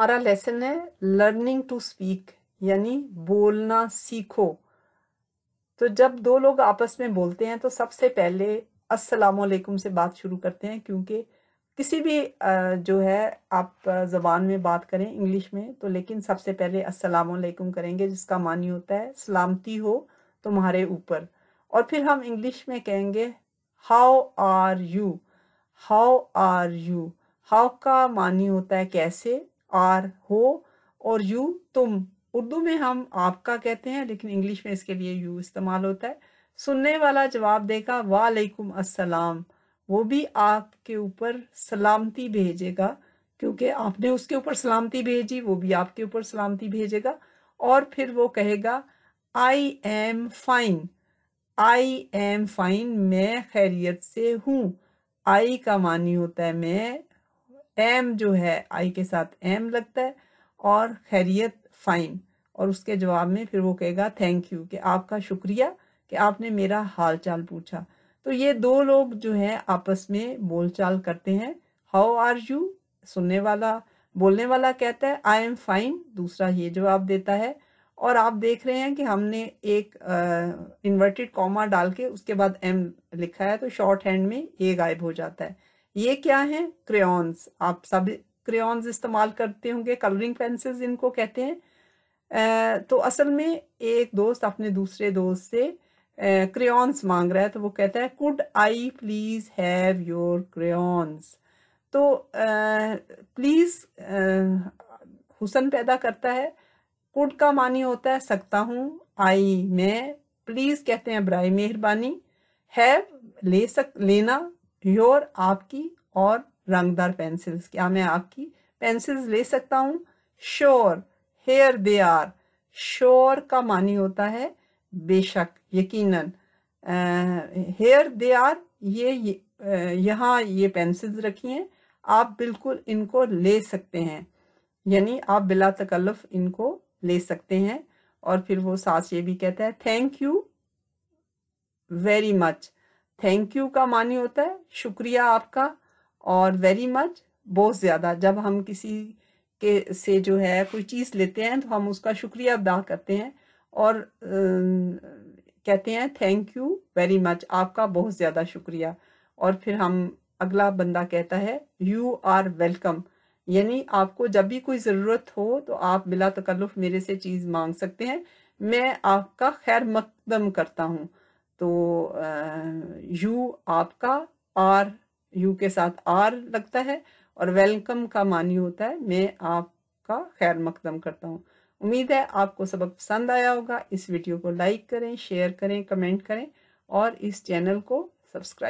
हमारा लेसन है learning to speak यानी बोलना सीखो तो जब दो लोग आपस में बोलते हैं तो सबसे पहले असलकुम से बात शुरू करते हैं क्योंकि किसी भी जो है आप जबान में बात करें इंग्लिश में तो लेकिन सबसे पहले असलकुम करेंगे जिसका मानी होता है सलामती हो तुम्हारे ऊपर और फिर हम इंग्लिश में कहेंगे how are you how are you how का मानी होता है कैसे आर हो और यू तुम उर्दू में हम आपका कहते हैं लेकिन इंग्लिश में इसके लिए यू इस्तेमाल होता है सुनने वाला जवाब देगा वालेकुम अस्सलाम वो भी आपके ऊपर सलामती भेजेगा क्योंकि आपने उसके ऊपर सलामती भेजी वो भी आपके ऊपर सलामती भेजेगा और फिर वो कहेगा I am fine I am fine मैं खैरियत से हूँ आई का मानी होता है मैं एम जो है आई के साथ एम लगता है और खैरियत फाइन और उसके जवाब में फिर वो कहेगा थैंक यू कि आपका शुक्रिया कि आपने मेरा हाल चाल पूछा तो ये दो लोग जो है आपस में बोल चाल करते हैं हाउ आर यू सुनने वाला बोलने वाला कहता है आई एम फाइन दूसरा ये जवाब देता है और आप देख रहे हैं कि हमने एक इन्वर्टेड कॉमा डाल के उसके बाद एम लिखा है तो शॉर्ट हैंड में ये गायब हो जाता है ये क्या है क्रेन्स आप सभी क्रेन्स इस्तेमाल करते होंगे कलरिंग पेंसिल्स इनको कहते हैं तो असल में एक दोस्त अपने दूसरे दोस्त से क्रेन्स मांग रहा है तो वो कहता है could I please have your crayons तो प्लीज़ हुसन पैदा करता है कुड का मानी होता है सकता हूँ आई मैं प्लीज़ कहते हैं ब्राई मेहरबानी हैव ले सक लेना योर आपकी और रंगदार पेंसिल्स क्या मैं आपकी पेंसिल्स ले सकता हूँ sure here they are sure का मानी होता है बेशक यकीनन हेयर दे आर ये यहाँ ये पेंसिल्स रखी हैं आप बिल्कुल इनको ले सकते हैं यानी आप बिला तकल्लफ इनको ले सकते हैं और फिर वो सास ये भी कहता है thank you very much thank you का मान्य होता है शुक्रिया आपका और वेरी मच बहुत ज़्यादा जब हम किसी के से जो है कोई चीज़ लेते हैं तो हम उसका शुक्रिया अदा करते हैं और आ, कहते हैं थैंक यू वेरी मच आपका बहुत ज़्यादा शुक्रिया और फिर हम अगला बंदा कहता है यू आर वेलकम यानी आपको जब भी कोई ज़रूरत हो तो आप बिला तकल्लुफ़ मेरे से चीज़ मांग सकते हैं मैं आपका खैर मकदम करता हूँ तो यू आपका आर यू के साथ आर लगता है और वेलकम का मानी होता है मैं आपका खैर मकदम करता हूँ उम्मीद है आपको सबक पसंद आया होगा इस वीडियो को लाइक करें शेयर करें कमेंट करें और इस चैनल को सब्सक्राइब